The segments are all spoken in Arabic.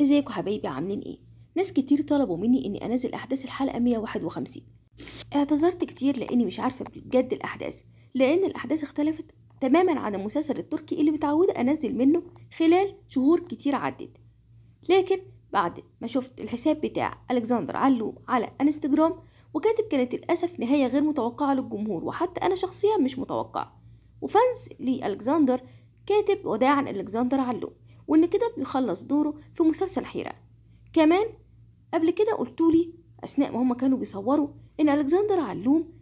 ازيكم حبايبي عاملين ايه ناس كتير طلبوا مني اني انزل احداث الحلقه 151 اعتذرت كتير لاني مش عارفه بجد الاحداث لان الاحداث اختلفت تماما عن المسلسل التركي اللي متعوده انزل منه خلال شهور كتير عدت لكن بعد ما شفت الحساب بتاع الكسندر علو على انستجرام وكاتب كانت للاسف نهايه غير متوقعه للجمهور وحتى انا شخصيا مش متوقعه وفانز الكسندر كاتب وداعا الكسندر علو وإن كده بيخلص دوره في مسلسل حيرة كمان قبل كده قلتولي أثناء ما هما كانوا بيصوروا إن ألكسندر علوم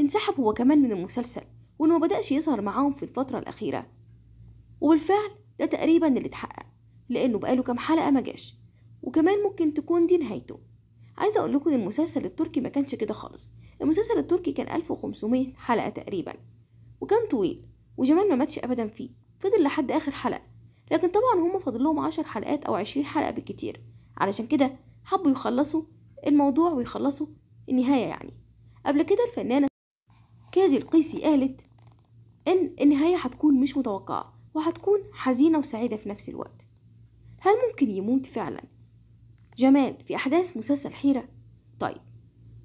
انسحب هو كمان من المسلسل وإنه مبدأش يظهر معاهم في الفترة الأخيرة وبالفعل ده تقريبا اللي اتحقق لأنه بقاله كام حلقة مجاش وكمان ممكن تكون دي نهايته عايزة أقول لكم إن المسلسل التركي ما كانش كده خالص المسلسل التركي كان 1500 حلقة تقريبا وكان طويل وجمال ما ماتش أبدا فيه فضل لحد آخر حلقة لكن طبعا هما فاضل لهم عشر حلقات او عشرين حلقه بالكتير علشان كده حبوا يخلصوا الموضوع ويخلصوا النهايه يعني قبل كده الفنانه كادي القيسي قالت ان النهايه هتكون مش متوقعه وهتكون حزينه وسعيده في نفس الوقت هل ممكن يموت فعلا جمال في احداث مسلسل حيره طيب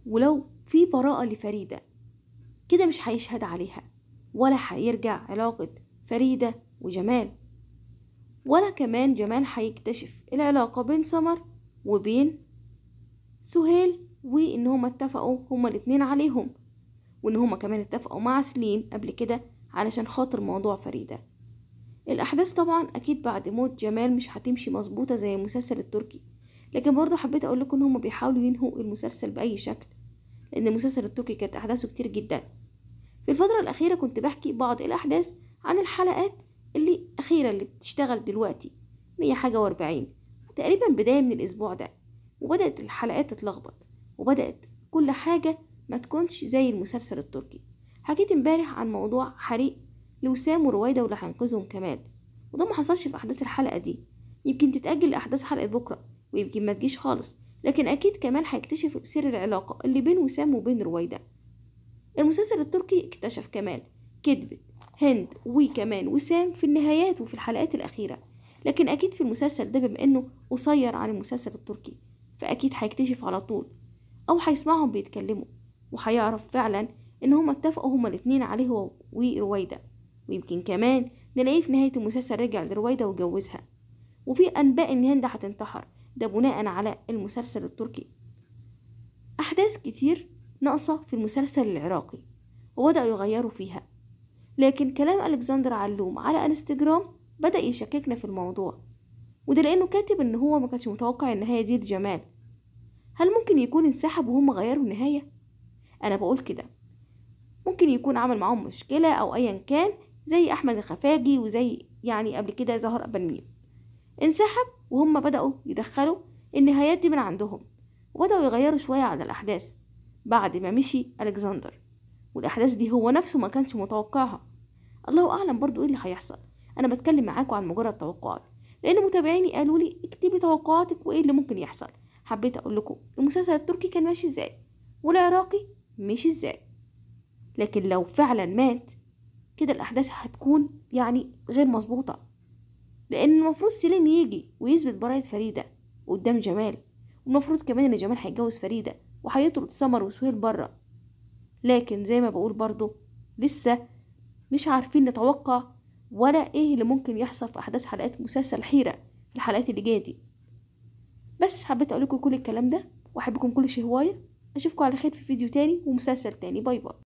ولو في براءه لفريده كده مش هيشهد عليها ولا هيرجع علاقه فريده وجمال ولا كمان جمال هيكتشف العلاقة بين سمر وبين سهيل وإن هما اتفقوا هما الاتنين عليهم وإن هما كمان اتفقوا مع سليم قبل كده علشان خاطر موضوع فريدة الأحداث طبعا أكيد بعد موت جمال مش هتمشي مظبوطة زي المسلسل التركي لكن برضه حبيت أقول لكم إن هما بيحاولوا ينهوا المسلسل بأي شكل لأن المسلسل التركي كانت أحداثه كتير جدا في الفترة الأخيرة كنت بحكي بعض الأحداث عن الحلقات الأخيرة اللي بتشتغل دلوقتي مية حاجة وأربعين تقريبا بداية من الأسبوع ده وبدأت الحلقات تتلخبط وبدأت كل حاجة ما تكونش زي المسلسل التركي حكيت امبارح عن موضوع حريق لوسام ورويدة واللي هينقذهم كمال وده ما حصلش في أحداث الحلقة دي يمكن تتأجل لأحداث حلقة بكرة ويمكن ما تجيش خالص لكن أكيد كمال هيكتشف سر العلاقة اللي بين وسام وبين رويدة المسلسل التركي اكتشف كمال كدبت هند وكمان وسام في النهايات وفي الحلقات الأخيرة لكن أكيد في المسلسل ده بما إنه قصير عن المسلسل التركي فأكيد هيكتشف على طول أو هيسمعهم بيتكلموا وهيعرف فعلا إن هما اتفقوا هما الاتنين عليه هو ورويدة ويمكن كمان نلاقيه في نهاية المسلسل رجع لرويدة وجوزها وفي أنباء إن هند هتنتحر ده بناء على المسلسل التركي أحداث كتير ناقصة في المسلسل العراقي وبدأوا يغيروا فيها لكن كلام ألكسندر علوم على انستجرام بدأ يشككنا في الموضوع وده لأنه كاتب إن هو ما كانش متوقع النهاية دي لجمال هل ممكن يكون انسحب وهم غيروا النهاية؟ أنا بقول كده ممكن يكون عمل معاهم مشكلة أو أيا كان زي أحمد الخفاجي وزي يعني قبل كده زهر بنين انسحب وهم بدأوا يدخلوا النهايات دي من عندهم وبدأوا يغيروا شوية على الأحداث بعد ما مشي ألكسندر والأحداث دي هو نفسه ما كانش متوقعها الله أعلم برضو إيه اللي هيحصل أنا بتكلم معاكم عن مجرد توقعات لأن متابعيني قالوا لي اكتبي توقعاتك وإيه اللي ممكن يحصل حبيت أقول لكم المسلسل التركي كان ماشي إزاي والعراقي مش إزاي لكن لو فعلا مات كده الأحداث هتكون يعني غير مظبوطة لأن المفروض سليم يجي ويثبت براءة فريدة قدام جمال والمفروض كمان إن جمال هيتجوز فريدة وهيطرد سمر وسهيل بره لكن زي ما بقول برضو لسه مش عارفين نتوقع ولا ايه اللي ممكن يحصل في احداث حلقات مسلسل الحيرة في الحلقات اللي جاية دي بس حبيت اقولكم كل الكلام ده واحبكم كل شي هواية اشوفكم على خير في فيديو تاني ومسلسل تاني باي باي